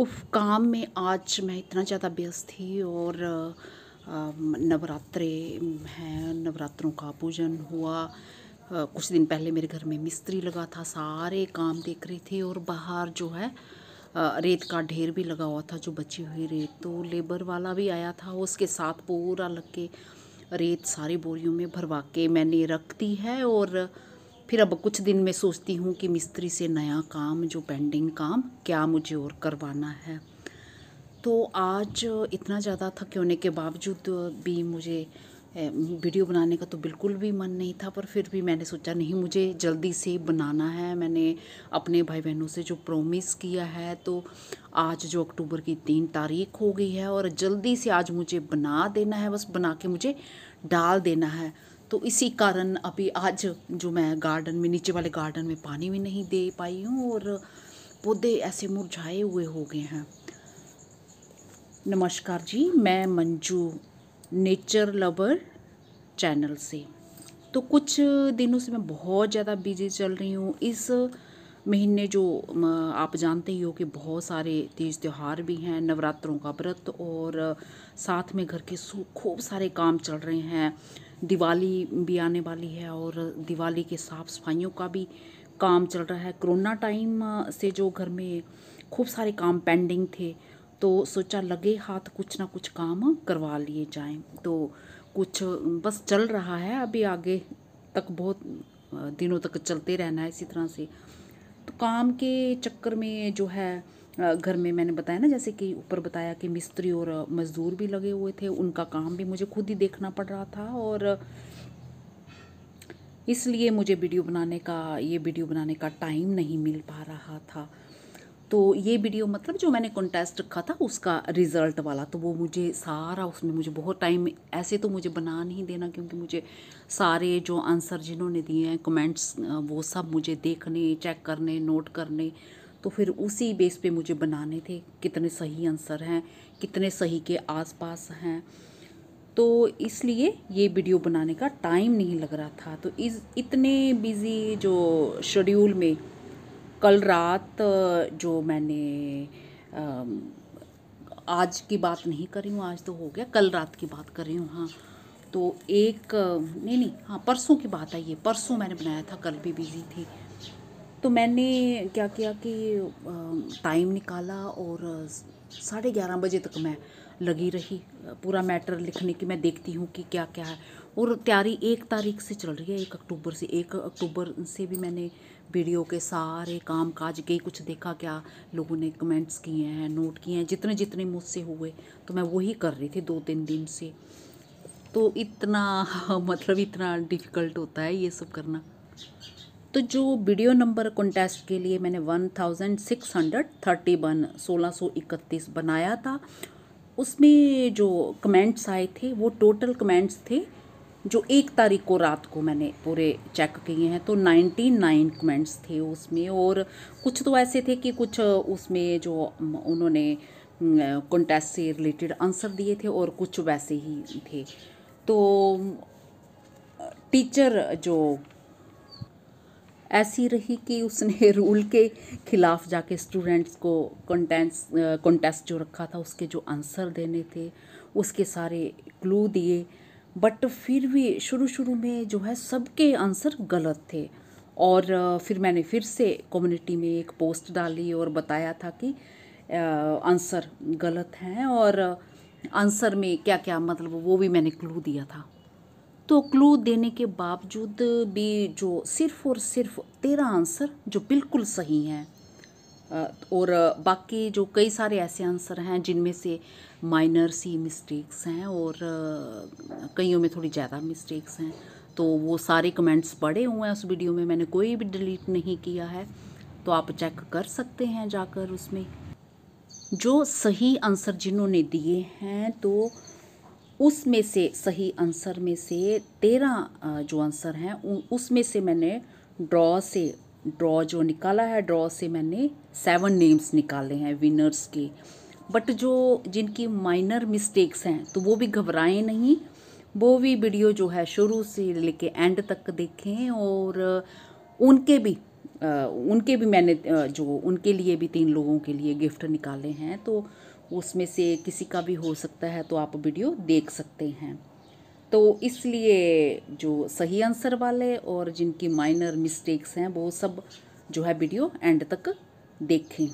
उफ काम में आज मैं इतना ज़्यादा व्यस्त थी और नवरात्रे हैं नवरात्रों का पूजन हुआ कुछ दिन पहले मेरे घर में मिस्त्री लगा था सारे काम देख रही थी और बाहर जो है रेत का ढेर भी लगा हुआ था जो बची हुई रेत तो लेबर वाला भी आया था उसके साथ पूरा लग के रेत सारी बोरियों में भरवा के मैंने रख दी है और फिर अब कुछ दिन में सोचती हूँ कि मिस्त्री से नया काम जो पेंडिंग काम क्या मुझे और करवाना है तो आज इतना ज़्यादा थके होने के बावजूद भी मुझे वीडियो बनाने का तो बिल्कुल भी मन नहीं था पर फिर भी मैंने सोचा नहीं मुझे जल्दी से बनाना है मैंने अपने भाई बहनों से जो प्रोमिस किया है तो आज जो अक्टूबर की तीन तारीख हो गई है और जल्दी से आज मुझे बना देना है बस बना के मुझे डाल देना है तो इसी कारण अभी आज जो मैं गार्डन में नीचे वाले गार्डन में पानी भी नहीं दे पाई हूँ और पौधे ऐसे मुरझाए हुए हो गए हैं नमस्कार जी मैं मंजू नेचर लवर चैनल से तो कुछ दिनों से मैं बहुत ज़्यादा बिजी चल रही हूँ इस महीने जो आप जानते ही हो कि बहुत सारे तीज त्यौहार भी हैं नवरात्रों का व्रत और साथ में घर के खूब सारे काम चल रहे हैं दिवाली भी आने वाली है और दिवाली के साफ़ सफाइयों का भी काम चल रहा है कोरोना टाइम से जो घर में खूब सारे काम पेंडिंग थे तो सोचा लगे हाथ कुछ ना कुछ काम करवा लिए जाएं तो कुछ बस चल रहा है अभी आगे तक बहुत दिनों तक चलते रहना है इसी तरह से तो काम के चक्कर में जो है घर में मैंने बताया ना जैसे कि ऊपर बताया कि मिस्त्री और मज़दूर भी लगे हुए थे उनका काम भी मुझे खुद ही देखना पड़ रहा था और इसलिए मुझे वीडियो बनाने का ये वीडियो बनाने का टाइम नहीं मिल पा रहा था तो ये वीडियो मतलब जो मैंने कंटेस्ट रखा था उसका रिज़ल्ट वाला तो वो मुझे सारा उसमें मुझे बहुत टाइम ऐसे तो मुझे बना नहीं देना क्योंकि मुझे सारे जो आंसर जिन्होंने दिए हैं कमेंट्स वो सब मुझे देखने चेक करने नोट करने तो फिर उसी बेस पे मुझे बनाने थे कितने सही आंसर हैं कितने सही के आसपास हैं तो इसलिए ये वीडियो बनाने का टाइम नहीं लग रहा था तो इस इतने बिज़ी जो शेड्यूल में कल रात जो मैंने आज की बात नहीं करी हूँ आज तो हो गया कल रात की बात कर रही हूँ हाँ तो एक नहीं नहीं हाँ परसों की बात है ये परसों मैंने बनाया था कल भी बिज़ी थी तो मैंने क्या किया कि टाइम निकाला और साढ़े ग्यारह बजे तक मैं लगी रही पूरा मैटर लिखने की मैं देखती हूँ कि क्या क्या है और तैयारी एक तारीख से चल रही है एक अक्टूबर से एक अक्टूबर से भी मैंने वीडियो के सारे काम काज के कुछ देखा क्या लोगों ने कमेंट्स किए हैं नोट किए हैं जितने जितने मुझसे हुए तो मैं वही कर रही थी दो तीन दिन से तो इतना मतलब इतना डिफ़िकल्ट होता है ये सब करना तो जो वीडियो नंबर कॉन्टेस्ट के लिए मैंने one thousand six hundred thirty one सोलह सौ इकतीस बनाया था उसमें जो कमेंट्स आए थे वो टोटल कमेंट्स थे जो एक तारीख को रात को मैंने पूरे चेक किए हैं तो नाइन्टी नाइन कमेंट्स थे उसमें और कुछ तो ऐसे थे कि कुछ उसमें जो उन्होंने कॉन्टेस्ट से रिलेटेड आंसर दिए थे और कुछ वैसे ही थे तो टीचर जो ऐसी रही कि उसने रूल के ख़िलाफ़ जाके स्टूडेंट्स को कंटेंस कंटेस्ट जो रखा था उसके जो आंसर देने थे उसके सारे क्लू दिए बट फिर भी शुरू शुरू में जो है सबके आंसर गलत थे और फिर मैंने फिर से कम्युनिटी में एक पोस्ट डाली और बताया था कि आंसर गलत हैं और आंसर में क्या क्या मतलब वो भी मैंने क्लू दिया था तो क्लू देने के बावजूद भी जो सिर्फ और सिर्फ तेरह आंसर जो बिल्कुल सही हैं और बाकी जो कई सारे ऐसे आंसर हैं जिनमें से माइनर सी मिस्टेक्स हैं और कईयों में थोड़ी ज़्यादा मिस्टेक्स हैं तो वो सारे कमेंट्स पड़े हुए हैं उस वीडियो में मैंने कोई भी डिलीट नहीं किया है तो आप चेक कर सकते हैं जाकर उसमें जो सही आंसर जिन्होंने दिए हैं तो उसमें से सही आंसर में से तेरह जो आंसर हैं उसमें से मैंने ड्रॉ से ड्रॉ जो निकाला है ड्रॉ से मैंने सेवन नेम्स निकाले हैं विनर्स के बट जो जिनकी माइनर मिस्टेक्स हैं तो वो भी घबराएं नहीं वो भी वीडियो जो है शुरू से लेके एंड तक देखें और उनके भी उनके भी मैंने जो उनके लिए भी तीन लोगों के लिए गिफ्ट निकाले हैं तो उसमें से किसी का भी हो सकता है तो आप वीडियो देख सकते हैं तो इसलिए जो सही आंसर वाले और जिनकी माइनर मिस्टेक्स हैं वो सब जो है वीडियो एंड तक देखें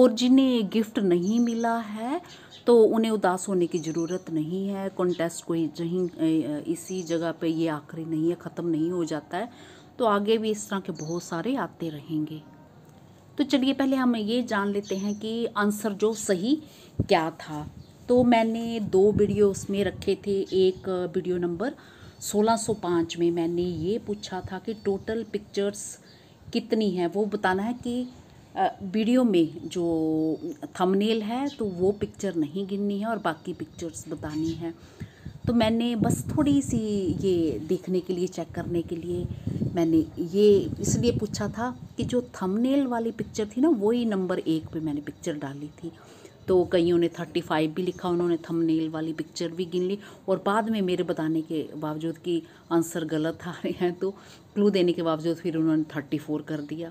और जिन्हें गिफ्ट नहीं मिला है तो उन्हें उदास होने की ज़रूरत नहीं है कॉन्टेस्ट कोई जहीं इसी जगह पे ये आखिरी नहीं है ख़त्म नहीं हो जाता है तो आगे भी इस तरह के बहुत सारे आते रहेंगे तो चलिए पहले हम ये जान लेते हैं कि आंसर जो सही क्या था तो मैंने दो वीडियो उसमें रखे थे एक वीडियो नंबर 1605 में मैंने ये पूछा था कि टोटल पिक्चर्स कितनी है वो बताना है कि वीडियो में जो थंबनेल है तो वो पिक्चर नहीं गिननी है और बाकी पिक्चर्स बतानी है तो मैंने बस थोड़ी सी ये देखने के लिए चेक करने के लिए मैंने ये इसलिए पूछा था कि जो थंबनेल वाली पिक्चर थी ना वही नंबर एक पे मैंने पिक्चर डाली थी तो कईयों ने थर्टी फाइव भी लिखा उन्होंने थंबनेल वाली पिक्चर भी गिन ली और बाद में मेरे बताने के बावजूद कि आंसर गलत आ रहे हैं तो क्लू देने के बावजूद फिर उन्होंने थर्टी फोर कर दिया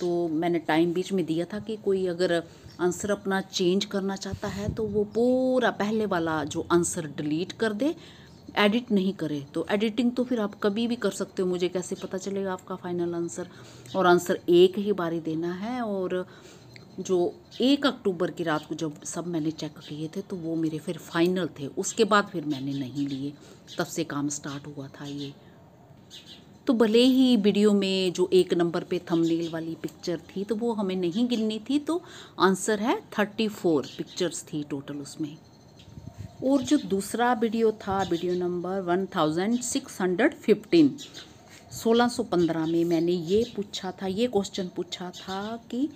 तो मैंने टाइम बीच में दिया था कि कोई अगर आंसर अपना चेंज करना चाहता है तो वो पूरा पहले वाला जो आंसर डिलीट कर दे एडिट नहीं करे तो एडिटिंग तो फिर आप कभी भी कर सकते हो मुझे कैसे पता चलेगा आपका फाइनल आंसर और आंसर एक ही बारी देना है और जो एक अक्टूबर की रात को जब सब मैंने चेक किए थे तो वो मेरे फिर फाइनल थे उसके बाद फिर मैंने नहीं लिए तब से काम स्टार्ट हुआ था ये तो भले ही वीडियो में जो एक नंबर पे थंबनेल वाली पिक्चर थी तो वो हमें नहीं गिननी थी तो आंसर है थर्टी फोर पिक्चर्स थी टोटल उसमें और जो दूसरा वीडियो था video number one thousand six hundred fifteen सोलह सौ पंद्रह में मैंने ये पूछा था ये क्वेश्चन पूछा था कि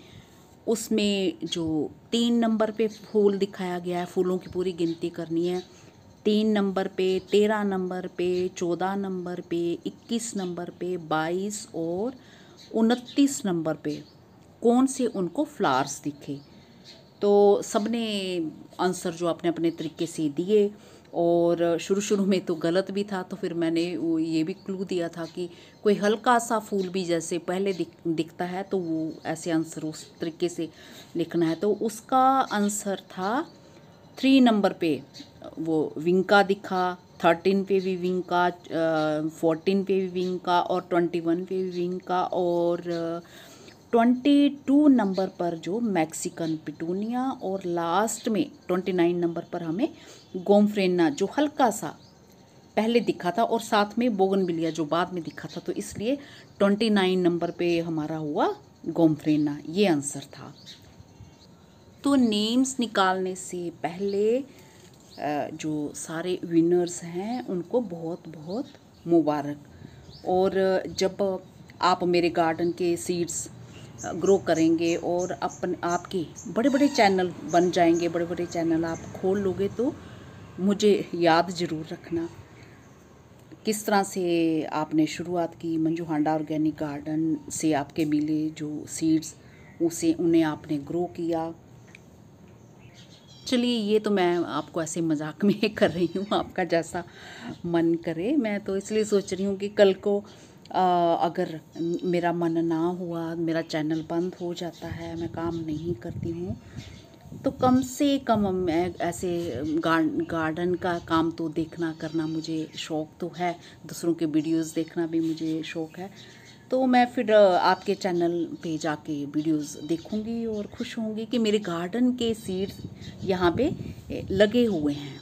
उसमें जो तीन नंबर पे फूल दिखाया गया है फूलों की पूरी गिनती करनी है तीन नंबर पे तेरह नंबर पे चौदह नंबर पे इक्कीस नंबर पे बाईस और उनतीस नंबर पे कौन से उनको फ्लावर्स दिखे तो सबने आंसर जो अपने अपने तरीके से दिए और शुरू शुरू में तो गलत भी था तो फिर मैंने ये भी क्लू दिया था कि कोई हल्का सा फूल भी जैसे पहले दिख दिखता है तो वो ऐसे आंसर उस तरीके से लिखना है तो उसका आंसर था थ्री नंबर पे वो विंका दिखा थर्टीन पे भी विंका फोर्टीन पे भी विंका और ट्वेंटी वन पे भी विंका और ट्वेंटी टू नंबर पर जो मैक्सिकन पिटूनिया और लास्ट में ट्वेंटी नाइन नंबर पर हमें गोमफ्रेना जो हल्का सा पहले दिखा था और साथ में बिलिया जो बाद में दिखा था तो इसलिए ट्वेंटी नाइन नंबर पे हमारा हुआ गोमफ्रेना ये आंसर था तो नेम्स निकालने से पहले जो सारे विनर्स हैं उनको बहुत बहुत मुबारक और जब आप मेरे गार्डन के सीड्स ग्रो करेंगे और अपन आपके बड़े बड़े चैनल बन जाएंगे बड़े बड़े चैनल आप खोल लोगे तो मुझे याद ज़रूर रखना किस तरह से आपने शुरुआत की मंजू हांडा ऑर्गेनिक गार्डन से आपके मिले जो सीड्स उसे उन्हें आपने ग्रो किया चलिए ये तो मैं आपको ऐसे मजाक में कर रही हूँ आपका जैसा मन करे मैं तो इसलिए सोच रही हूँ कि कल को आ, अगर मेरा मन ना हुआ मेरा चैनल बंद हो जाता है मैं काम नहीं करती हूँ तो कम से कम मैं ऐसे गार्डन का काम तो देखना करना मुझे शौक़ तो है दूसरों के वीडियोस देखना भी मुझे शौक़ है तो मैं फिर आपके चैनल पे जाके वीडियोस देखूंगी और खुश होंगी कि मेरे गार्डन के सीड्स यहाँ पे लगे हुए हैं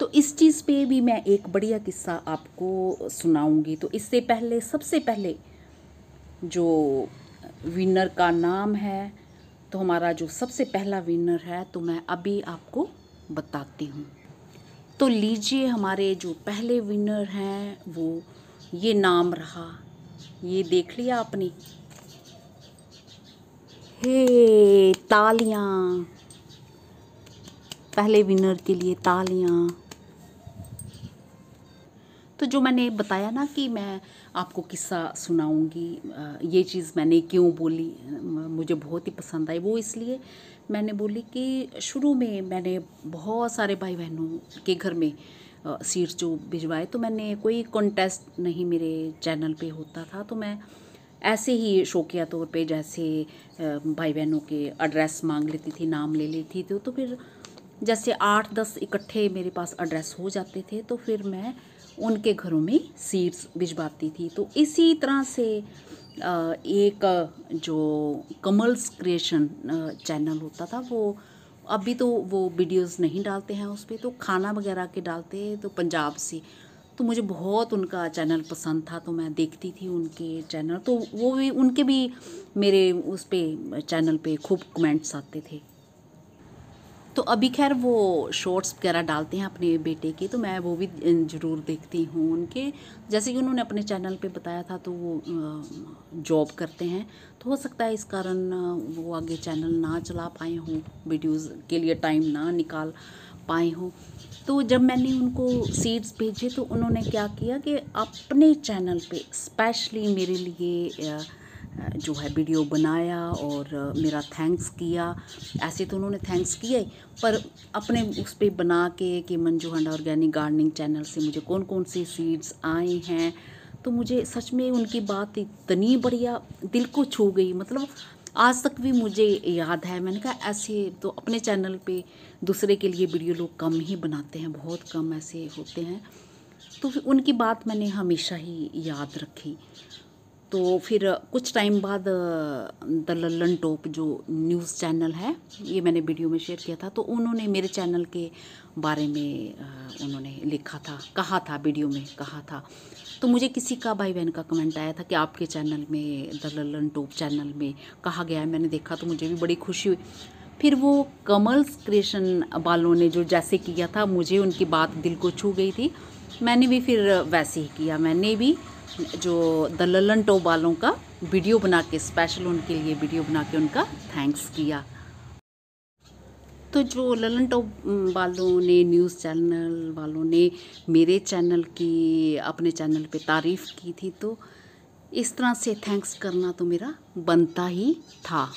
तो इस चीज़ पे भी मैं एक बढ़िया किस्सा आपको सुनाऊंगी तो इससे पहले सबसे पहले जो विनर का नाम है तो हमारा जो सबसे पहला विनर है तो मैं अभी आपको बताती हूँ तो लीजिए हमारे जो पहले विनर हैं वो ये नाम रहा ये देख लिया आपने हे तालियां पहले विनर के लिए तालियां तो जो मैंने बताया ना कि मैं आपको किस्सा सुनाऊंगी ये चीज़ मैंने क्यों बोली मुझे बहुत ही पसंद आई वो इसलिए मैंने बोली कि शुरू में मैंने बहुत सारे भाई बहनों के घर में सीड्स जो भिजवाए तो मैंने कोई कॉन्टेस्ट नहीं मेरे चैनल पे होता था तो मैं ऐसे ही शौकिया तौर पे जैसे भाई बहनों के एड्रेस मांग लेती थी नाम ले लेती थी तो फिर जैसे आठ दस इकट्ठे मेरे पास एड्रेस हो जाते थे तो फिर मैं उनके घरों में सीड्स भिजवाती थी तो इसी तरह से एक जो कमल्स क्रिएशन चैनल होता था वो अभी तो वो वीडियोस नहीं डालते हैं उस पर तो खाना वगैरह के डालते तो पंजाब से तो मुझे बहुत उनका चैनल पसंद था तो मैं देखती थी उनके चैनल तो वो भी उनके भी मेरे उस पर चैनल पे खूब कमेंट्स आते थे तो अभी खैर वो शॉर्ट्स वगैरह डालते हैं अपने बेटे के तो मैं वो भी ज़रूर देखती हूँ उनके जैसे कि उन्होंने अपने चैनल पे बताया था तो वो जॉब करते हैं तो हो सकता है इस कारण वो आगे चैनल ना चला पाए हों वीडियोज़ के लिए टाइम ना निकाल पाए हों तो जब मैंने उनको सीड्स भेजे तो उन्होंने क्या किया कि अपने चैनल पर स्पेशली मेरे लिए जो है वीडियो बनाया और मेरा थैंक्स किया ऐसे तो उन्होंने थैंक्स किए पर अपने उस पर बना के कि हंडा ऑर्गेनिक गार्डनिंग चैनल से मुझे कौन कौन सी सीड्स आए हैं तो मुझे सच में उनकी बात इतनी बढ़िया दिल को छू गई मतलब आज तक भी मुझे याद है मैंने कहा ऐसे तो अपने चैनल पे दूसरे के लिए वीडियो लोग कम ही बनाते हैं बहुत कम ऐसे होते हैं तो उनकी बात मैंने हमेशा ही याद रखी तो फिर कुछ टाइम बाद द लल्लन टोप जो न्यूज़ चैनल है ये मैंने वीडियो में शेयर किया था तो उन्होंने मेरे चैनल के बारे में उन्होंने लिखा था कहा था वीडियो में कहा था तो मुझे किसी का भाई बहन का कमेंट आया था कि आपके चैनल में द लल्लन टोप चैनल में कहा गया है मैंने देखा तो मुझे भी बड़ी खुशी हुई फिर वो कमल्स क्रिएशन वालों ने जो जैसे किया था मुझे उनकी बात दिल को छू गई थी मैंने भी फिर वैसे ही किया मैंने भी जो द ललन टॉप वालों का वीडियो बना के स्पेशल उनके लिए वीडियो बना के उनका थैंक्स किया तो जो ललन टॉप वालों ने न्यूज़ चैनल वालों ने मेरे चैनल की अपने चैनल पे तारीफ़ की थी तो इस तरह से थैंक्स करना तो मेरा बनता ही था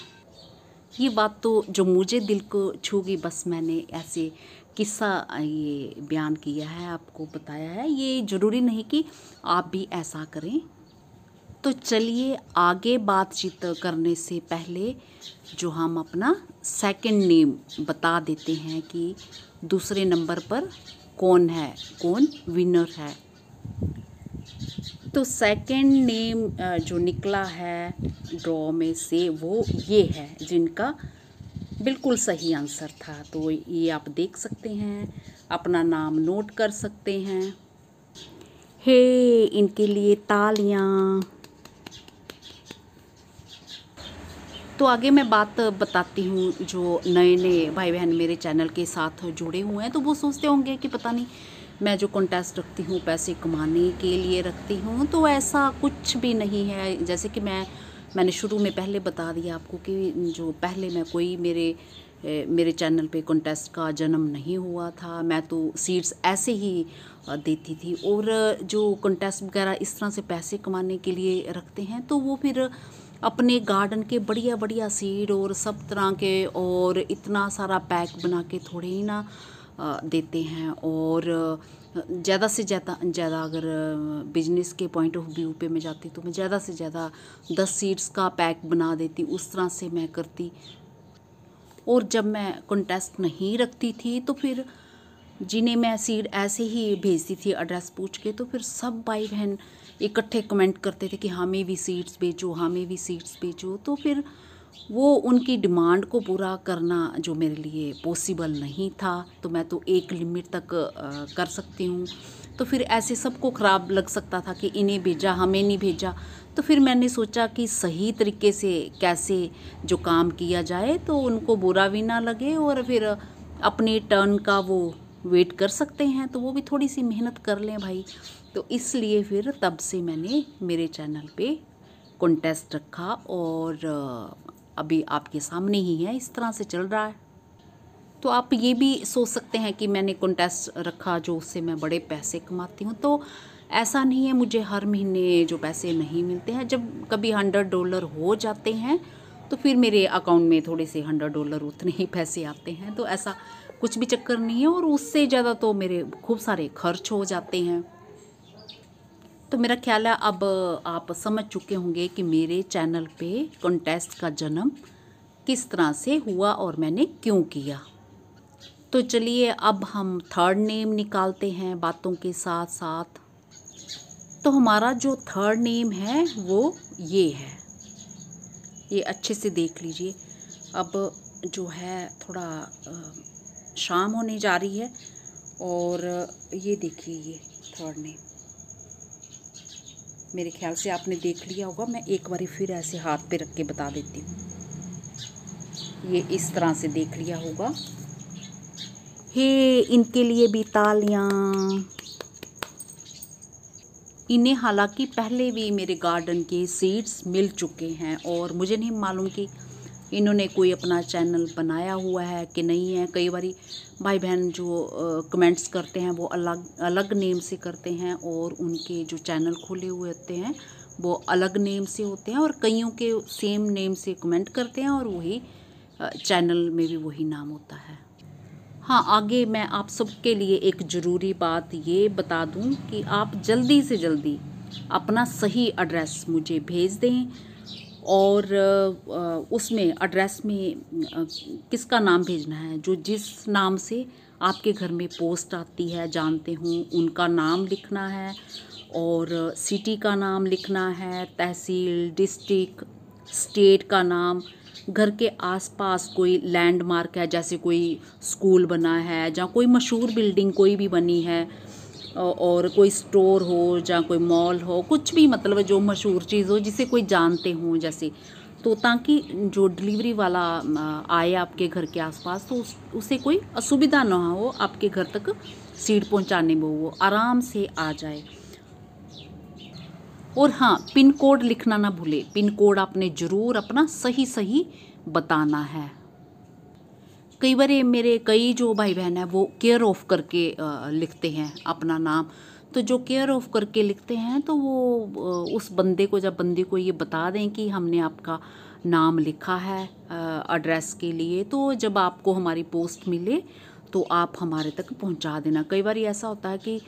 ये बात तो जो मुझे दिल को छू गई बस मैंने ऐसे किस्सा ये बयान किया है आपको बताया है ये ज़रूरी नहीं कि आप भी ऐसा करें तो चलिए आगे बातचीत करने से पहले जो हम अपना सेकंड नेम बता देते हैं कि दूसरे नंबर पर कौन है कौन विनर है तो सेकंड नेम जो निकला है ड्रॉ में से वो ये है जिनका बिल्कुल सही आंसर था तो ये आप देख सकते हैं अपना नाम नोट कर सकते हैं हे इनके लिए तालियाँ तो आगे मैं बात बताती हूँ जो नए नए भाई बहन मेरे चैनल के साथ जुड़े हुए हैं तो वो सोचते होंगे कि पता नहीं मैं जो कॉन्टेस्ट रखती हूँ पैसे कमाने के लिए रखती हूँ तो ऐसा कुछ भी नहीं है जैसे कि मैं मैंने शुरू में पहले बता दिया आपको कि जो पहले मैं कोई मेरे मेरे चैनल पे कंटेस्ट का जन्म नहीं हुआ था मैं तो सीड्स ऐसे ही देती थी और जो कॉन्टेस्ट वगैरह इस तरह से पैसे कमाने के लिए रखते हैं तो वो फिर अपने गार्डन के बढ़िया बढ़िया सीड और सब तरह के और इतना सारा पैक बना के थोड़े ही ना देते हैं और ज़्यादा से ज़्यादा ज़्यादा अगर बिजनेस के पॉइंट ऑफ व्यू पे मैं जाती तो मैं ज़्यादा से ज़्यादा दस सीड्स का पैक बना देती उस तरह से मैं करती और जब मैं कंटेस्ट नहीं रखती थी तो फिर जिन्हें मैं सीड ऐसे ही भेजती थी एड्रेस पूछ के तो फिर सब भाई बहन इकट्ठे कमेंट करते थे कि हमें भी सीड्स बेचो हमें भी सीड्स बेचो तो फिर वो उनकी डिमांड को पूरा करना जो मेरे लिए पॉसिबल नहीं था तो मैं तो एक लिमिट तक कर सकती हूँ तो फिर ऐसे सबको ख़राब लग सकता था कि इन्हें भेजा हमें नहीं भेजा तो फिर मैंने सोचा कि सही तरीके से कैसे जो काम किया जाए तो उनको बुरा भी ना लगे और फिर अपने टर्न का वो वेट कर सकते हैं तो वो भी थोड़ी सी मेहनत कर लें भाई तो इसलिए फिर तब से मैंने मेरे चैनल पे कॉन्टेस्ट रखा और अभी आपके सामने ही है इस तरह से चल रहा है तो आप ये भी सोच सकते हैं कि मैंने कॉन्टेस्ट रखा जो उससे मैं बड़े पैसे कमाती हूँ तो ऐसा नहीं है मुझे हर महीने जो पैसे नहीं मिलते हैं जब कभी हंड्रेड डॉलर हो जाते हैं तो फिर मेरे अकाउंट में थोड़े से हंड्रेड डॉलर उतने ही पैसे आते हैं तो ऐसा कुछ भी चक्कर नहीं है और उससे ज़्यादा तो मेरे खूब सारे खर्च हो जाते हैं तो मेरा ख्याल है अब आप समझ चुके होंगे कि मेरे चैनल पे कॉन्टेस्ट का जन्म किस तरह से हुआ और मैंने क्यों किया तो चलिए अब हम थर्ड नेम निकालते हैं बातों के साथ साथ तो हमारा जो थर्ड नेम है वो ये है ये अच्छे से देख लीजिए अब जो है थोड़ा शाम होने जा रही है और ये देखिए ये थर्ड नेम मेरे ख्याल से आपने देख लिया होगा मैं एक बार फिर ऐसे हाथ पे रख के बता देती हूँ ये इस तरह से देख लिया होगा हे इनके लिए भी तालियाँ इन्हें हालांकि पहले भी मेरे गार्डन के सीड्स मिल चुके हैं और मुझे नहीं मालूम कि इन्होंने कोई अपना चैनल बनाया हुआ है कि नहीं है कई बार भाई बहन जो कमेंट्स करते हैं वो अलग अलग नेम से करते हैं और उनके जो चैनल खोले हुए होते हैं वो अलग नेम से होते हैं और कईयों के सेम नेम से कमेंट करते हैं और वही चैनल में भी वही नाम होता है हाँ आगे मैं आप सबके लिए एक ज़रूरी बात ये बता दूँ कि आप जल्दी से जल्दी अपना सही एड्रेस मुझे भेज दें और उसमें एड्रेस में किसका नाम भेजना है जो जिस नाम से आपके घर में पोस्ट आती है जानते हों उनका नाम लिखना है और सिटी का नाम लिखना है तहसील डिस्ट्रिक स्टेट का नाम घर के आसपास कोई लैंडमार्क है जैसे कोई स्कूल बना है या कोई मशहूर बिल्डिंग कोई भी बनी है और कोई स्टोर हो या कोई मॉल हो कुछ भी मतलब जो मशहूर चीज़ हो जिसे कोई जानते हों जैसे तो ताकि जो डिलीवरी वाला आए आपके घर के आसपास तो उस, उसे कोई असुविधा ना हो आपके घर तक सीट पहुंचाने में वो आराम से आ जाए और हाँ पिन कोड लिखना ना भूले पिन कोड आपने ज़रूर अपना सही सही बताना है कई बार मेरे कई जो भाई बहन हैं वो केयर ऑफ करके लिखते हैं अपना नाम तो जो केयर ऑफ करके लिखते हैं तो वो उस बंदे को जब बंदे को ये बता दें कि हमने आपका नाम लिखा है एड्रेस के लिए तो जब आपको हमारी पोस्ट मिले तो आप हमारे तक पहुंचा देना कई बार ऐसा होता है कि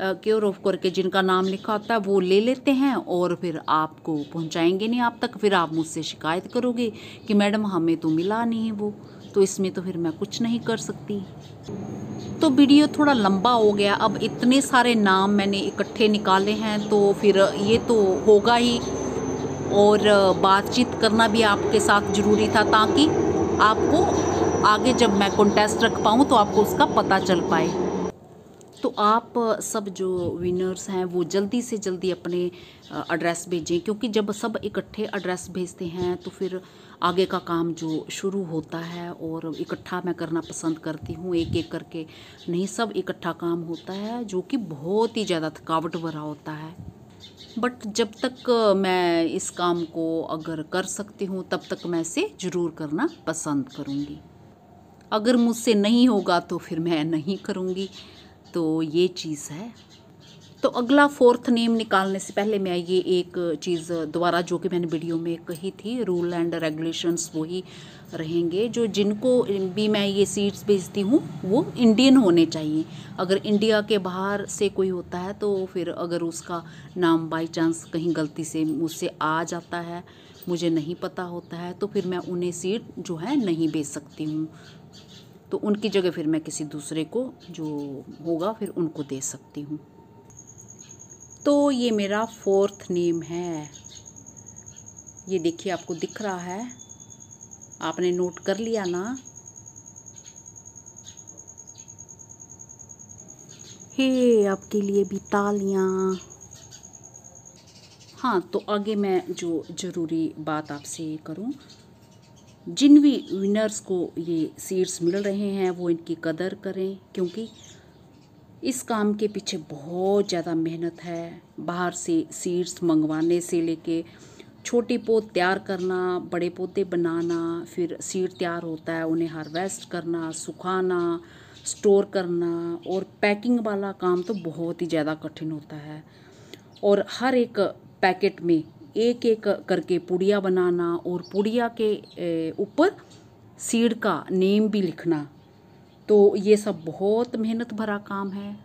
केयर ऑफ करके जिनका नाम लिखा होता है वो ले लेते हैं और फिर आपको पहुंचाएंगे नहीं आप तक फिर आप मुझसे शिकायत करोगे कि मैडम हमें तो मिला नहीं वो तो इसमें तो फिर मैं कुछ नहीं कर सकती तो वीडियो थोड़ा लंबा हो गया अब इतने सारे नाम मैंने इकट्ठे निकाले हैं तो फिर ये तो होगा ही और बातचीत करना भी आपके साथ ज़रूरी था ताकि आपको आगे जब मैं कॉन्टेस्ट रख पाऊँ तो आपको उसका पता चल पाए तो आप सब जो विनर्स हैं वो जल्दी से जल्दी अपने एड्रेस भेजें क्योंकि जब सब इकट्ठे एड्रेस भेजते हैं तो फिर आगे का काम जो शुरू होता है और इकट्ठा मैं करना पसंद करती हूँ एक एक करके नहीं सब इकट्ठा काम होता है जो कि बहुत ही ज़्यादा थकावट भरा होता है बट जब तक मैं इस काम को अगर कर सकती हूँ तब तक मैं इसे ज़रूर करना पसंद करूँगी अगर मुझसे नहीं होगा तो फिर मैं नहीं करूँगी तो ये चीज़ है तो अगला फोर्थ नेम निकालने से पहले मैं ये एक चीज़ दोबारा जो कि मैंने वीडियो में कही थी रूल एंड रेगुलेशंस वही रहेंगे जो जिनको भी मैं ये सीड्स भेजती हूँ वो इंडियन होने चाहिए अगर इंडिया के बाहर से कोई होता है तो फिर अगर उसका नाम बाई चांस कहीं गलती से मुझसे आ जाता है मुझे नहीं पता होता है तो फिर मैं उन्हें सीट जो है नहीं भेज सकती हूँ तो उनकी जगह फिर मैं किसी दूसरे को जो होगा फिर उनको दे सकती हूँ तो ये मेरा फोर्थ नेम है ये देखिए आपको दिख रहा है आपने नोट कर लिया ना हे आपके लिए भी तालियाँ हाँ तो आगे मैं जो ज़रूरी बात आपसे करूँ जिन भी विनर्स को ये सीड्स मिल रहे हैं वो इनकी कदर करें क्योंकि इस काम के पीछे बहुत ज़्यादा मेहनत है बाहर से सीड्स मंगवाने से लेके छोटे पौ तैयार करना बड़े पौधे बनाना फिर सीड तैयार होता है उन्हें हार्वेस्ट करना सुखाना स्टोर करना और पैकिंग वाला काम तो बहुत ही ज़्यादा कठिन होता है और हर एक पैकेट में एक एक करके पुड़िया बनाना और पुड़िया के ऊपर सीड का नेम भी लिखना तो ये सब बहुत मेहनत भरा काम है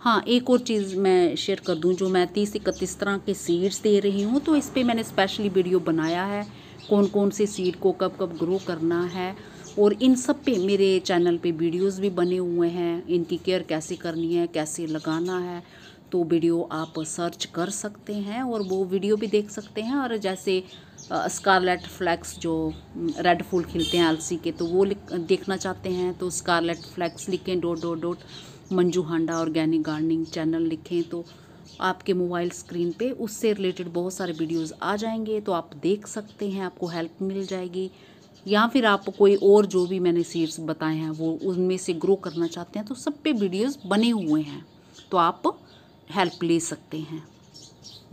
हाँ एक और चीज़ मैं शेयर कर दूँ जो मैं तीस इकतीस तरह के सीड्स दे रही हूँ तो इस पर मैंने स्पेशली वीडियो बनाया है कौन कौन से सीड को कब कब ग्रो करना है और इन सब पे मेरे चैनल पे वीडियोस भी बने हुए हैं इनकी केयर कैसे करनी है कैसे लगाना है तो वीडियो आप सर्च कर सकते हैं और वो वीडियो भी देख सकते हैं और जैसे स्कारलेट फ्लैक्स जो रेड फूल खिलते हैं आलसी के तो वो देखना चाहते हैं तो स्कारलेट फ्लैक्स लिखें dot dot dot Manju Handa organic gardening channel लिखें तो आपके मोबाइल स्क्रीन पे उससे रिलेटेड बहुत सारे वीडियोस आ जाएंगे तो आप देख सकते हैं आपको हेल्प मिल जाएगी या फिर आप कोई और जो भी मैंने सीड्स बताए हैं वो उनमें से ग्रो करना चाहते हैं तो सब पे वीडियोस बने हुए हैं तो आप हेल्प ले सकते हैं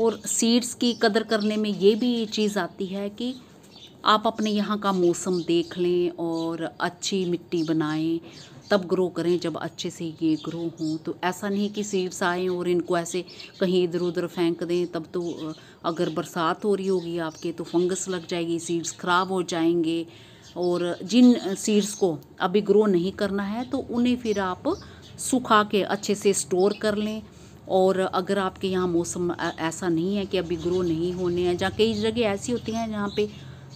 और सीड्स की कदर करने में ये भी चीज़ आती है कि आप अपने यहाँ का मौसम देख लें और अच्छी मिट्टी बनाएं तब ग्रो करें जब अच्छे से ये ग्रो हों तो ऐसा नहीं कि सीड्स आएँ और इनको ऐसे कहीं इधर उधर फेंक दें तब तो अगर बरसात हो रही होगी आपके तो फंगस लग जाएगी सीड्स ख़राब हो जाएंगे और जिन सीड्स को अभी ग्रो नहीं करना है तो उन्हें फिर आप सुखा के अच्छे से स्टोर कर लें और अगर आपके यहाँ मौसम ऐसा नहीं है कि अभी ग्रो नहीं होने हैं जहाँ कई जगह ऐसी होती हैं जहाँ पे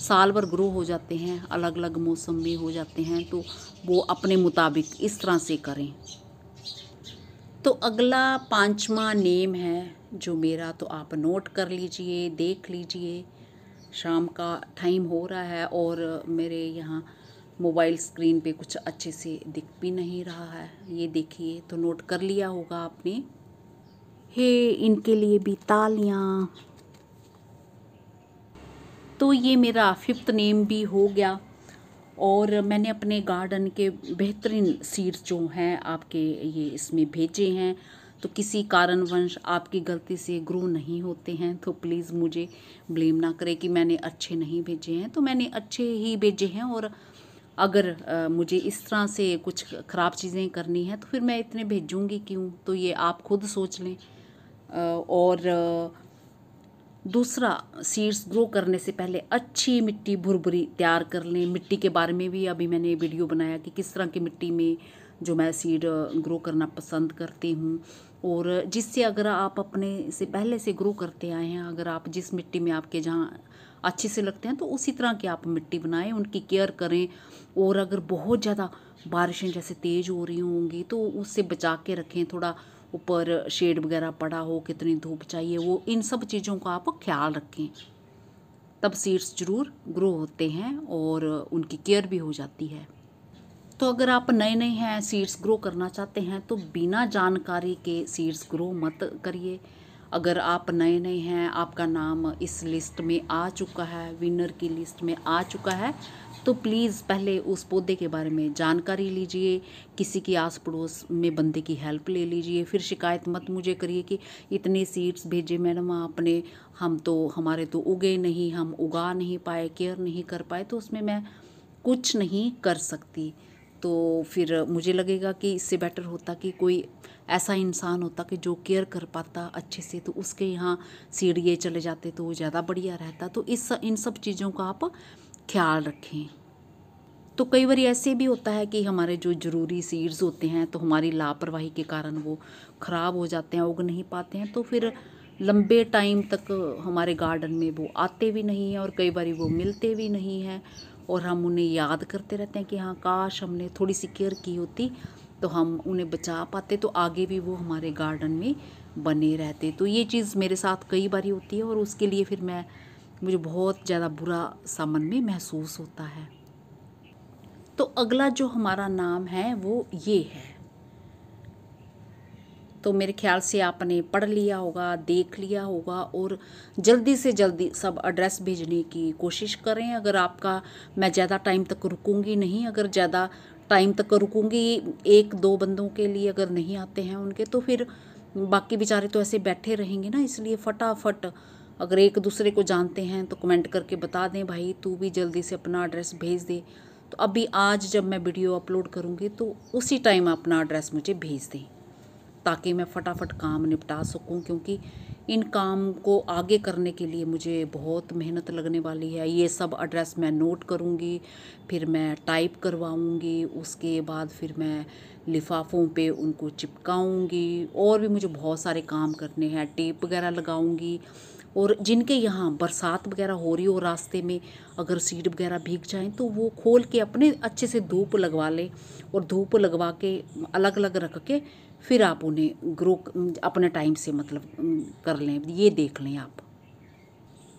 साल भर ग्रो हो जाते हैं अलग अलग मौसम में हो जाते हैं तो वो अपने मुताबिक इस तरह से करें तो अगला पांचवा नेम है जो मेरा तो आप नोट कर लीजिए देख लीजिए शाम का टाइम हो रहा है और मेरे यहाँ मोबाइल स्क्रीन पे कुछ अच्छे से दिख भी नहीं रहा है ये देखिए तो नोट कर लिया होगा आपने हे इनके लिए भी तालियाँ तो ये मेरा फिफ्थ नेम भी हो गया और मैंने अपने गार्डन के बेहतरीन सीड्स जो हैं आपके ये इसमें भेजे हैं तो किसी कारणवश आपकी गलती से ग्रो नहीं होते हैं तो प्लीज़ मुझे ब्लेम ना करें कि मैंने अच्छे नहीं भेजे हैं तो मैंने अच्छे ही भेजे हैं और अगर आ, मुझे इस तरह से कुछ ख़राब चीज़ें करनी है तो फिर मैं इतने भेजूँगी क्यों तो ये आप खुद सोच लें और दूसरा सीड्स ग्रो करने से पहले अच्छी मिट्टी भुरभुरी तैयार कर लें मिट्टी के बारे में भी अभी मैंने वीडियो बनाया कि किस तरह की मिट्टी में जो मैं सीड ग्रो करना पसंद करती हूँ और जिससे अगर आप अपने से पहले से ग्रो करते आए हैं अगर आप जिस मिट्टी में आपके जहाँ अच्छे से लगते हैं तो उसी तरह की आप मिट्टी बनाएं उनकी केयर करें और अगर बहुत ज़्यादा बारिशें जैसे तेज़ हो रही होंगी तो उससे बचा के रखें थोड़ा ऊपर शेड वगैरह पड़ा हो कितनी धूप चाहिए वो इन सब चीज़ों का आप ख्याल रखें तब सीड्स ज़रूर ग्रो होते हैं और उनकी केयर भी हो जाती है तो अगर आप नए नए हैं सीड्स ग्रो करना चाहते हैं तो बिना जानकारी के सीड्स ग्रो मत करिए अगर आप नए नए हैं आपका नाम इस लिस्ट में आ चुका है विनर की लिस्ट में आ चुका है तो प्लीज़ पहले उस पौधे के बारे में जानकारी लीजिए किसी की आस पड़ोस में बंदे की हेल्प ले लीजिए फिर शिकायत मत मुझे करिए कि इतने सीड्स भेजे मैडम आपने हम तो हमारे तो उगे नहीं हम उगा नहीं पाए केयर नहीं कर पाए तो उसमें मैं कुछ नहीं कर सकती तो फिर मुझे लगेगा कि इससे बेटर होता कि कोई ऐसा इंसान होता कि जो केयर कर पाता अच्छे से तो उसके यहाँ सी चले जाते तो वो ज़्यादा बढ़िया रहता तो इस इन सब चीज़ों का आप ख्याल रखें तो कई बार ऐसे भी होता है कि हमारे जो ज़रूरी सीड्स होते हैं तो हमारी लापरवाही के कारण वो ख़राब हो जाते हैं उग नहीं पाते हैं तो फिर लंबे टाइम तक हमारे गार्डन में वो आते भी नहीं हैं और कई बार वो मिलते भी नहीं हैं और हम उन्हें याद करते रहते हैं कि हाँ काश हमने थोड़ी सी केयर की होती तो हम उन्हें बचा पाते तो आगे भी वो हमारे गार्डन में बने रहते तो ये चीज़ मेरे साथ कई बार होती है और उसके लिए फिर मैं मुझे बहुत ज़्यादा बुरा सा मन में महसूस होता है तो अगला जो हमारा नाम है वो ये है तो मेरे ख्याल से आपने पढ़ लिया होगा देख लिया होगा और जल्दी से जल्दी सब एड्रेस भेजने की कोशिश करें अगर आपका मैं ज़्यादा टाइम तक रुकूंगी नहीं अगर ज़्यादा टाइम तक रुकूँगी एक दो बंदों के लिए अगर नहीं आते हैं उनके तो फिर बाकी बेचारे तो ऐसे बैठे रहेंगे ना इसलिए फटाफट अगर एक दूसरे को जानते हैं तो कमेंट करके बता दें भाई तू भी जल्दी से अपना एड्रेस भेज दे तो अभी आज जब मैं वीडियो अपलोड करूँगी तो उसी टाइम अपना एड्रेस मुझे भेज दें ताकि मैं फटाफट काम निपटा सकूँ क्योंकि इन काम को आगे करने के लिए मुझे बहुत मेहनत लगने वाली है ये सब एड्रेस मैं नोट करूँगी फिर मैं टाइप करवाऊँगी उसके बाद फिर मैं लिफाफों पे उनको चिपकाऊँगी और भी मुझे बहुत सारे काम करने हैं टेप वगैरह लगाऊँगी और जिनके यहाँ बरसात वगैरह हो रही हो रास्ते में अगर सीट वगैरह भीग जाएँ तो वो खोल के अपने अच्छे से धूप लगवा लें और धूप लगवा के अलग अलग रख के फिर आप उन्हें ग्रो अपने टाइम से मतलब कर लें ये देख लें आप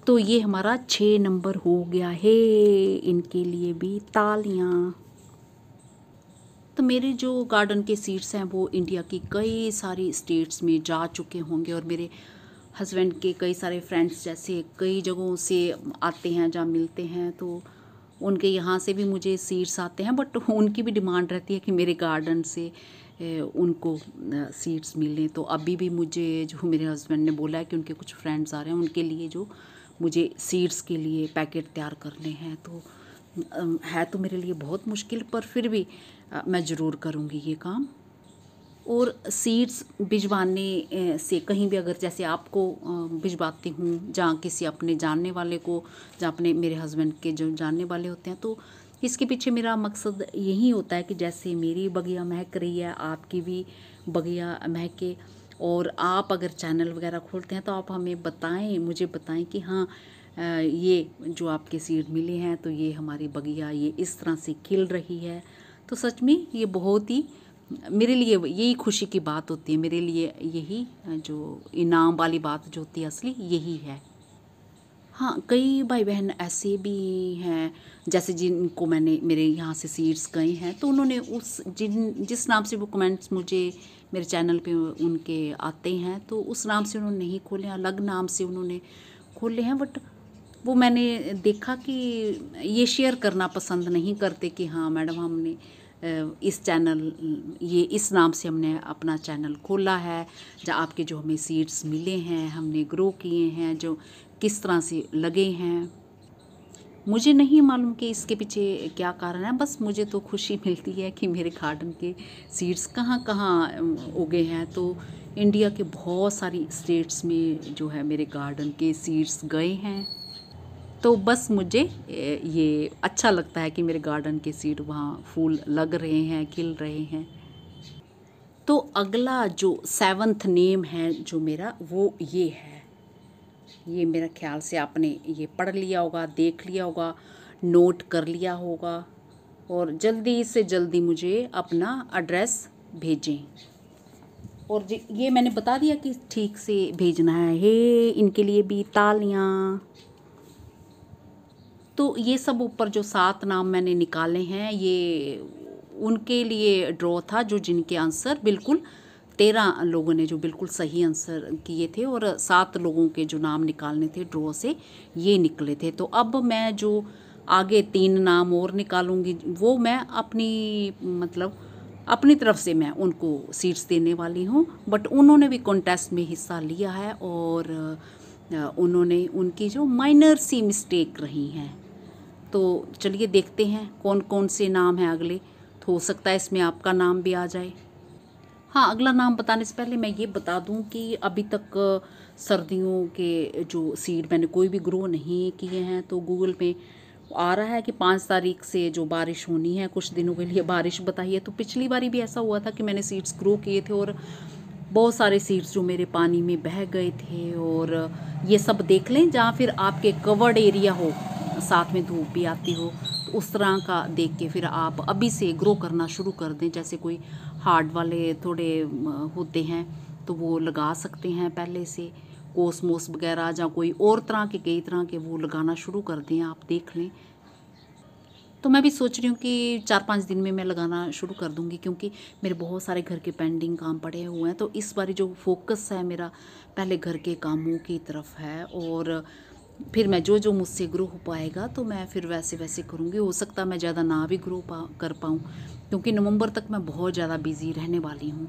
तो ये हमारा छः नंबर हो गया है इनके लिए भी तालियाँ तो मेरे जो गार्डन के सीड्स हैं वो इंडिया की कई सारी स्टेट्स में जा चुके होंगे और मेरे हस्बैंड के कई सारे फ्रेंड्स जैसे कई जगहों से आते हैं जहाँ मिलते हैं तो उनके यहाँ से भी मुझे सीड्स आते हैं बट उनकी भी डिमांड रहती है कि मेरे गार्डन से उनको सीट्स मिलने तो अभी भी मुझे जो मेरे हस्बैंड ने बोला है कि उनके कुछ फ्रेंड्स आ रहे हैं उनके लिए जो मुझे सीड्स के लिए पैकेट तैयार करने हैं तो है तो मेरे लिए बहुत मुश्किल पर फिर भी मैं ज़रूर करूँगी ये काम और सीड्स भिजवाने से कहीं भी अगर जैसे आपको भिजवाती हूँ जहाँ किसी अपने जानने वाले को जहाँ अपने मेरे हस्बैंड के जो जानने वाले होते हैं तो इसके पीछे मेरा मकसद यही होता है कि जैसे मेरी बगिया महक रही है आपकी भी बगिया महके और आप अगर चैनल वगैरह खोलते हैं तो आप हमें बताएं मुझे बताएं कि हाँ ये जो आपके सीड मिले हैं तो ये हमारी बगिया ये इस तरह से खिल रही है तो सच में ये बहुत ही मेरे लिए यही खुशी की बात होती है मेरे लिए यही जो इनाम वाली बात जो होती है असली यही है हाँ कई भाई बहन ऐसे भी हैं जैसे जिनको मैंने मेरे यहाँ से सीड्स गए हैं तो उन्होंने उस जिन जिस नाम से वो कमेंट्स मुझे मेरे चैनल पे उनके आते हैं तो उस नाम से उन्होंने नहीं खोले अलग नाम से उन्होंने खोले हैं बट वो मैंने देखा कि ये शेयर करना पसंद नहीं करते कि हाँ मैडम हमने इस चैनल ये इस नाम से हमने अपना चैनल खोला है जहाँ आपके जो हमें सीड्स मिले हैं हमने ग्रो किए हैं जो किस तरह से लगे हैं मुझे नहीं मालूम कि इसके पीछे क्या कारण है बस मुझे तो खुशी मिलती है कि मेरे गार्डन के सीड्स कहाँ कहाँ उगे हैं तो इंडिया के बहुत सारी स्टेट्स में जो है मेरे गार्डन के सीड्स गए हैं तो बस मुझे ये अच्छा लगता है कि मेरे गार्डन के सीड वहाँ फूल लग रहे हैं खिल रहे हैं तो अगला जो सेवन्थ नेम है जो मेरा वो ये है ये मेरा ख्याल से आपने ये पढ़ लिया होगा देख लिया होगा नोट कर लिया होगा और जल्दी से जल्दी मुझे अपना एड्रेस भेजें और ये मैंने बता दिया कि ठीक से भेजना है हे इनके लिए भी तालियाँ तो ये सब ऊपर जो सात नाम मैंने निकाले हैं ये उनके लिए ड्रॉ था जो जिनके आंसर बिल्कुल तेरह लोगों ने जो बिल्कुल सही आंसर किए थे और सात लोगों के जो नाम निकालने थे ड्रॉ से ये निकले थे तो अब मैं जो आगे तीन नाम और निकालूंगी वो मैं अपनी मतलब अपनी तरफ से मैं उनको सीट्स देने वाली हूँ बट उन्होंने भी कॉन्टेस्ट में हिस्सा लिया है और उन्होंने उनकी जो माइनर सी मिस्टेक रही हैं तो चलिए देखते हैं कौन कौन से नाम हैं अगले तो हो सकता है इसमें आपका नाम भी आ जाए हाँ अगला नाम बताने से पहले मैं ये बता दूं कि अभी तक सर्दियों के जो सीड मैंने कोई भी ग्रो नहीं किए हैं तो गूगल पे आ रहा है कि पाँच तारीख से जो बारिश होनी है कुछ दिनों के लिए बारिश बताई है तो पिछली बारी भी ऐसा हुआ था कि मैंने सीड्स ग्रो किए थे और बहुत सारे सीड्स जो मेरे पानी में बह गए थे और ये सब देख लें जहाँ फिर आपके कवर्ड एरिया हो साथ में धूप भी आती हो तो उस तरह का देख के फिर आप अभी से ग्रो करना शुरू कर दें जैसे कोई हार्ड वाले थोड़े होते हैं तो वो लगा सकते हैं पहले से कोसमोस वगैरह या कोई और तरह के कई तरह के वो लगाना शुरू कर दें आप देख लें तो मैं भी सोच रही हूँ कि चार पाँच दिन में मैं लगाना शुरू कर दूँगी क्योंकि मेरे बहुत सारे घर के पेंडिंग काम पड़े हुए हैं तो इस बारी जो फोकस है मेरा पहले घर के कामों की तरफ है और फिर मैं जो जो मुझसे ग्रो हो पाएगा तो मैं फिर वैसे वैसे करूँगी हो सकता मैं ज़्यादा ना भी ग्रो पा कर पाऊँ क्योंकि नवंबर तक मैं बहुत ज़्यादा बिज़ी रहने वाली हूँ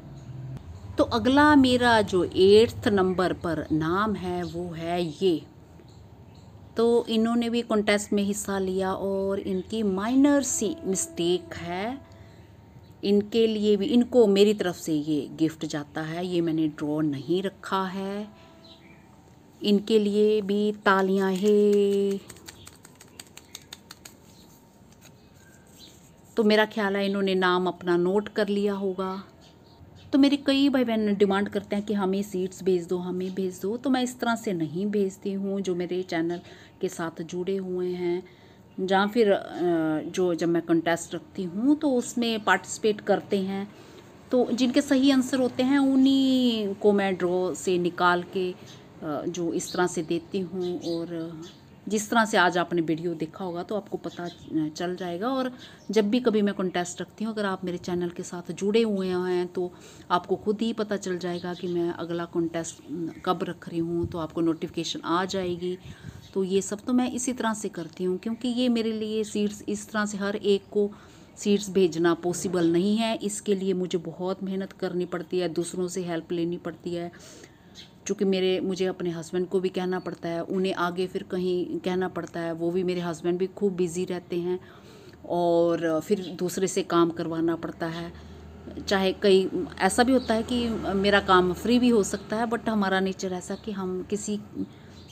तो अगला मेरा जो एट्थ नंबर पर नाम है वो है ये तो इन्होंने भी कॉन्टेस्ट में हिस्सा लिया और इनकी माइनर सी मिस्टेक है इनके लिए भी इनको मेरी तरफ से ये गिफ्ट जाता है ये मैंने ड्रॉ नहीं रखा है इनके लिए भी तालियां है तो मेरा ख्याल है इन्होंने नाम अपना नोट कर लिया होगा तो मेरे कई भाई बहन डिमांड करते हैं कि हमें सीट्स भेज दो हमें भेज दो तो मैं इस तरह से नहीं भेजती हूँ जो मेरे चैनल के साथ जुड़े हुए हैं या फिर जो जब मैं कंटेस्ट रखती हूँ तो उसमें पार्टिसिपेट करते हैं तो जिनके सही आंसर होते हैं उन्हीं को मैं ड्रॉ से निकाल के जो इस तरह से देती हूँ और जिस तरह से आज आपने वीडियो देखा होगा तो आपको पता चल जाएगा और जब भी कभी मैं कॉन्टेस्ट रखती हूँ अगर आप मेरे चैनल के साथ जुड़े हुए हैं तो आपको खुद ही पता चल जाएगा कि मैं अगला कॉन्टेस्ट कब रख रही हूँ तो आपको नोटिफिकेशन आ जाएगी तो ये सब तो मैं इसी तरह से करती हूँ क्योंकि ये मेरे लिए सीड्स इस तरह से हर एक को सीड्स भेजना पॉसिबल नहीं है इसके लिए मुझे बहुत मेहनत करनी पड़ती है दूसरों से हेल्प लेनी पड़ती है चूँकि मेरे मुझे अपने हस्बैंड को भी कहना पड़ता है उन्हें आगे फिर कहीं कहना पड़ता है वो भी मेरे हस्बैंड भी खूब बिज़ी रहते हैं और फिर दूसरे से काम करवाना पड़ता है चाहे कई ऐसा भी होता है कि मेरा काम फ्री भी हो सकता है बट हमारा नेचर ऐसा कि हम किसी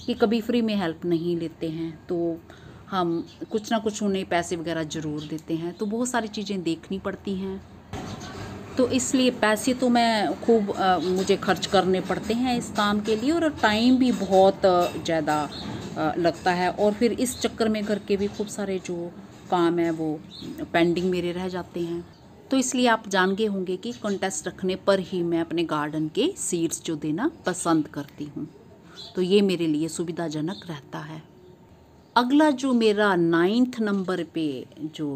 की कभी फ्री में हेल्प नहीं लेते हैं तो हम कुछ ना कुछ उन्हें पैसे वगैरह ज़रूर देते हैं तो बहुत सारी चीज़ें देखनी पड़ती हैं तो इसलिए पैसे तो मैं खूब मुझे खर्च करने पड़ते हैं इस काम के लिए और टाइम भी बहुत ज़्यादा लगता है और फिर इस चक्कर में घर के भी खूब सारे जो काम है वो पेंडिंग मेरे रह जाते हैं तो इसलिए आप जान गए होंगे कि कॉन्टेस्ट रखने पर ही मैं अपने गार्डन के सीड्स जो देना पसंद करती हूँ तो ये मेरे लिए सुविधाजनक रहता है अगला जो मेरा नाइन्थ नंबर पे जो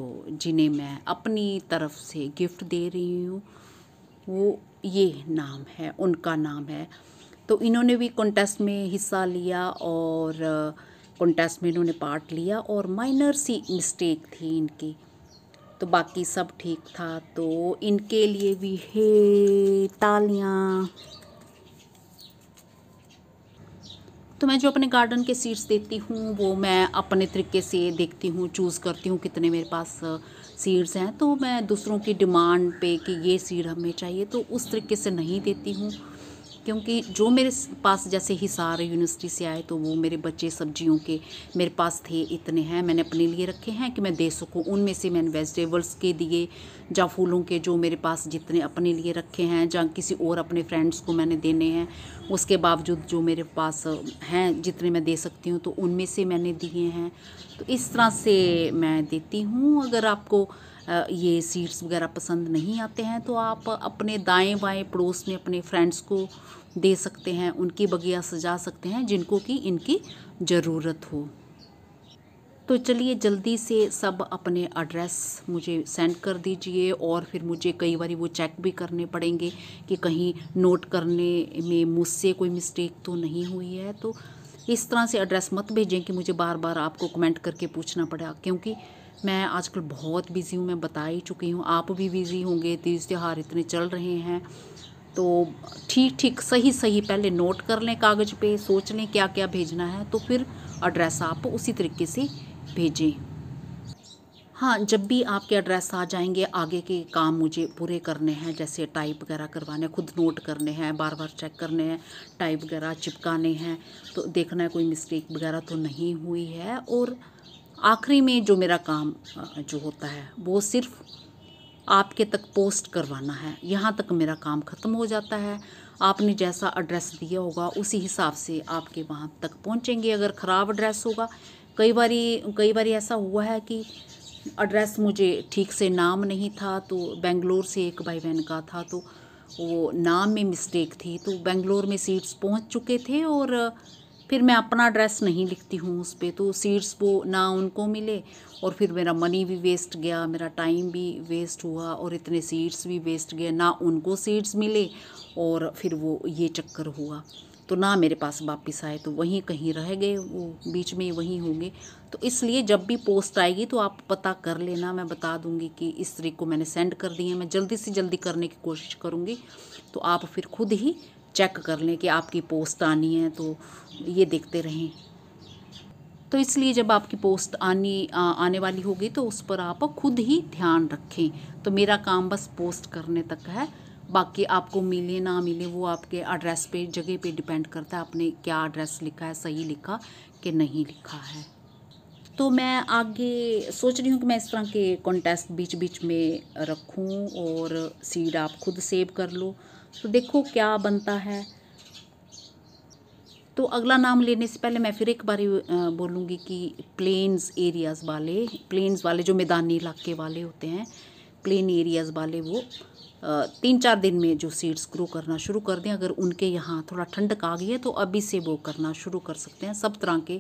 जिन्हें मैं अपनी तरफ से गिफ्ट दे रही हूँ वो ये नाम है उनका नाम है तो इन्होंने भी कॉन्टेस्ट में हिस्सा लिया और कॉन्टेस्ट में इन्होंने पार्ट लिया और माइनर सी मिस्टेक थी इनकी तो बाकी सब ठीक था तो इनके लिए भी हे तालियाँ तो मैं जो अपने गार्डन के सीड्स देती हूँ वो मैं अपने तरीके से देखती हूँ चूज़ करती हूँ कितने मेरे पास सीड्स हैं तो मैं दूसरों की डिमांड पे कि ये सीड हमें चाहिए तो उस तरीके से नहीं देती हूँ क्योंकि जो मेरे पास जैसे हिसार यूनिवर्सिटी से आए तो वो मेरे बच्चे सब्जियों के मेरे पास थे इतने हैं मैंने अपने लिए रखे हैं कि मैं दे सकूँ उनमें से मैंने वेजिटेबल्स के दिए या फूलों के जो मेरे पास जितने अपने लिए रखे हैं या किसी और अपने फ्रेंड्स को मैंने देने हैं उसके बावजूद जो मेरे पास हैं जितने मैं दे सकती हूँ तो उनमें से मैंने दिए हैं तो इस तरह से मैं देती हूँ अगर आपको ये सीड्स वगैरह पसंद नहीं आते हैं तो आप अपने दाएं बाएं पड़ोस में अपने फ्रेंड्स को दे सकते हैं उनकी बगिया सजा सकते हैं जिनको कि इनकी ज़रूरत हो तो चलिए जल्दी से सब अपने एड्रेस मुझे सेंड कर दीजिए और फिर मुझे कई बार वो चेक भी करने पड़ेंगे कि कहीं नोट करने में मुझसे कोई मिस्टेक तो नहीं हुई है तो इस तरह से एड्रेस मत भेजें कि मुझे बार बार आपको कमेंट करके पूछना पड़ा क्योंकि मैं आजकल बहुत बिज़ी हूँ मैं बता ही चुकी हूँ आप भी बिज़ी होंगे तीज त्यौहार इतने चल रहे हैं तो ठीक ठीक सही सही पहले नोट कर लें कागज़ पे सोच लें क्या क्या भेजना है तो फिर एड्रेस आप उसी तरीके से भेजें हाँ जब भी आपके एड्रेस आ जाएंगे आगे के काम मुझे पूरे करने हैं जैसे टाइप वगैरह करवाने खुद नोट करने हैं बार बार चेक करने हैं टाइप वगैरह चिपकाने हैं तो देखना है कोई मिस्टेक वगैरह तो नहीं हुई है और आखिरी में जो मेरा काम जो होता है वो सिर्फ आपके तक पोस्ट करवाना है यहाँ तक मेरा काम ख़त्म हो जाता है आपने जैसा एड्रेस दिया होगा उसी हिसाब से आपके वहाँ तक पहुँचेंगे अगर ख़राब एड्रेस होगा कई बारी कई बारी ऐसा हुआ है कि एड्रेस मुझे ठीक से नाम नहीं था तो बेंगलोर से एक भाई बहन का था तो वो नाम में मिस्टेक थी तो बेंगलोर में सीट्स पहुंच चुके थे और फिर मैं अपना एड्रेस नहीं लिखती हूँ उस पर तो सीट्स वो ना उनको मिले और फिर मेरा मनी भी वेस्ट गया मेरा टाइम भी वेस्ट हुआ और इतने सीट्स भी वेस्ट गए ना उनको सीट्स मिले और फिर वो ये चक्कर हुआ तो ना मेरे पास वापस आए तो वहीं कहीं रह गए वो बीच में वहीं होंगे तो इसलिए जब भी पोस्ट आएगी तो आप पता कर लेना मैं बता दूंगी कि इस तरीक को मैंने सेंड कर दी है मैं जल्दी से जल्दी करने की कोशिश करूँगी तो आप फिर खुद ही चेक कर लें कि आपकी पोस्ट आनी है तो ये देखते रहें तो इसलिए जब आपकी पोस्ट आनी आ, आने वाली होगी तो उस पर आप खुद ही ध्यान रखें तो मेरा काम बस पोस्ट करने तक है बाकी आपको मिले ना मिले वो आपके एड्रेस पे जगह पे डिपेंड करता है आपने क्या एड्रेस लिखा है सही लिखा कि नहीं लिखा है तो मैं आगे सोच रही हूँ कि मैं इस तरह के कॉन्टेस्ट बीच बीच में रखूँ और सीड आप खुद सेव कर लो तो देखो क्या बनता है तो अगला नाम लेने से पहले मैं फिर एक बार बोलूँगी कि प्लेन्स एरियाज़ वाले प्लेन्स वाले जो मैदानी इलाके वाले होते हैं प्लेन एरियाज़ वाले वो तीन चार दिन में जो सीड्स ग्रो करना शुरू कर दें अगर उनके यहाँ थोड़ा ठंडक आ गई है तो अभी से वो करना शुरू कर सकते हैं सब तरह के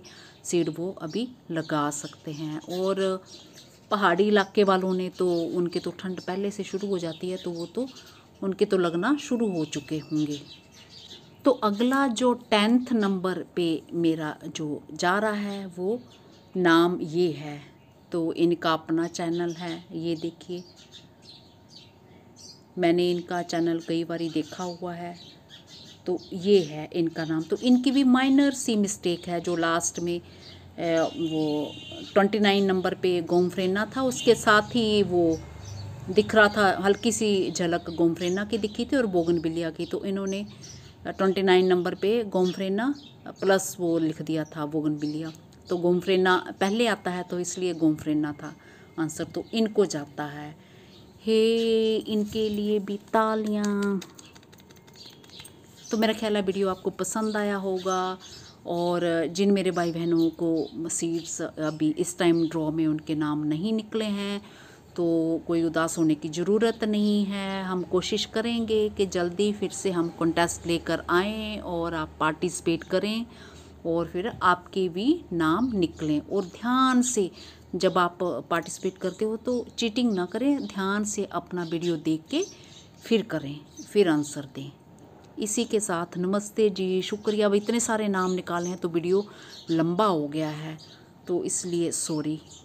सीड वो अभी लगा सकते हैं और पहाड़ी इलाके वालों ने तो उनके तो ठंड पहले से शुरू हो जाती है तो वो तो उनके तो लगना शुरू हो चुके होंगे तो अगला जो टेंथ नंबर पे मेरा जो जा रहा है वो नाम ये है तो इनका अपना चैनल है ये देखिए मैंने इनका चैनल कई बार देखा हुआ है तो ये है इनका नाम तो इनकी भी माइनर सी मिस्टेक है जो लास्ट में वो ट्वेंटी नाइन नंबर पे गोमफ्रेना था उसके साथ ही वो दिख रहा था हल्की सी झलक गोमफ्रेना की दिखी थी और बोगनबिलिया की तो इन्होंने ट्वेंटी नाइन नंबर पे गोमफ्रेना प्लस वो लिख दिया था बिलिया तो गोमफ्रेना पहले आता है तो इसलिए गोमफ्रेना था आंसर तो इनको जाता है हे इनके लिए भी तालियाँ तो मेरा ख्याल है वीडियो आपको पसंद आया होगा और जिन मेरे भाई बहनों को सीड्स अभी इस टाइम ड्रॉ में उनके नाम नहीं निकले हैं तो कोई उदास होने की ज़रूरत नहीं है हम कोशिश करेंगे कि जल्दी फिर से हम कॉन्टेस्ट लेकर आएँ और आप पार्टिसिपेट करें और फिर आपके भी नाम निकलें और ध्यान से जब आप पार्टिसिपेट करते हो तो चीटिंग ना करें ध्यान से अपना वीडियो देख के फिर करें फिर आंसर दें इसी के साथ नमस्ते जी शुक्रिया अब इतने सारे नाम निकाले हैं तो वीडियो लंबा हो गया है तो इसलिए सॉरी